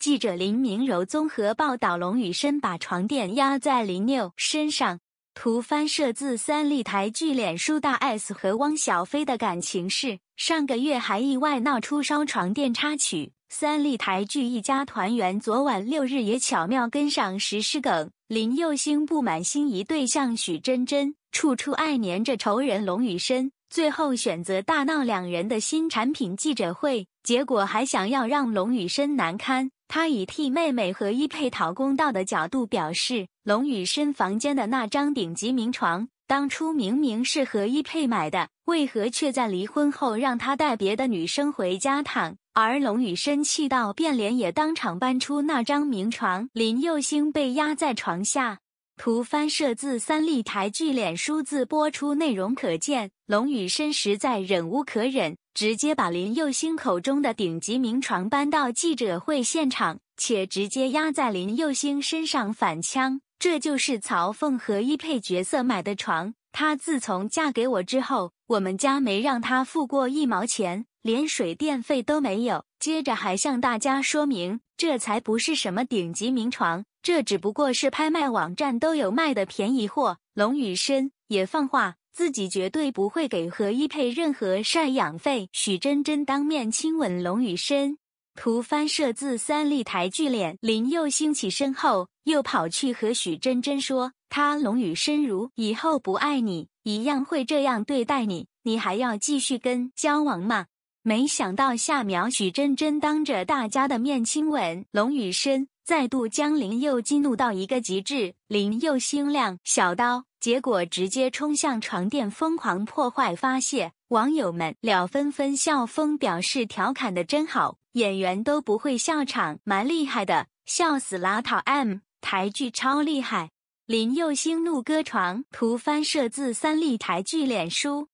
记者林明柔综合报道：龙雨深把床垫压在林六身上。图翻摄自三立台剧《脸书大 S 和汪小菲的感情事》，上个月还意外闹出烧床垫插曲。三立台剧一家团圆，昨晚六日也巧妙跟上实施梗。林佑星不满心仪对象许真真，处处爱黏着仇人龙雨深，最后选择大闹两人的新产品记者会，结果还想要让龙雨深难堪。他以替妹妹和一佩讨公道的角度表示，龙雨生房间的那张顶级名床，当初明明是和一佩买的，为何却在离婚后让他带别的女生回家躺？而龙雨生气到变脸，也当场搬出那张名床。林佑星被压在床下。图翻摄自三立台剧脸书字播出内容可见，龙雨生实在忍无可忍。直接把林佑星口中的顶级名床搬到记者会现场，且直接压在林佑星身上反呛，这就是曹凤和一配角色买的床。她自从嫁给我之后，我们家没让她付过一毛钱，连水电费都没有。接着还向大家说明，这才不是什么顶级名床，这只不过是拍卖网站都有卖的便宜货。龙雨深也放话。自己绝对不会给何一配任何赡养费。许真真当面亲吻龙宇深，图翻社自三立台剧脸。林佑兴起身后，又跑去和许真真说：“他龙宇深如以后不爱你，一样会这样对待你，你还要继续跟交往吗？”没想到夏苗许真真当着大家的面亲吻龙宇深，再度将林佑激怒到一个极致，林佑星亮小刀，结果直接冲向床垫疯狂破坏发泄。网友们了纷纷笑疯，表示调侃的真好，演员都不会笑场，蛮厉害的，笑死啦，讨 M 台剧超厉害，林佑星怒割床图，翻摄自三立台剧脸书。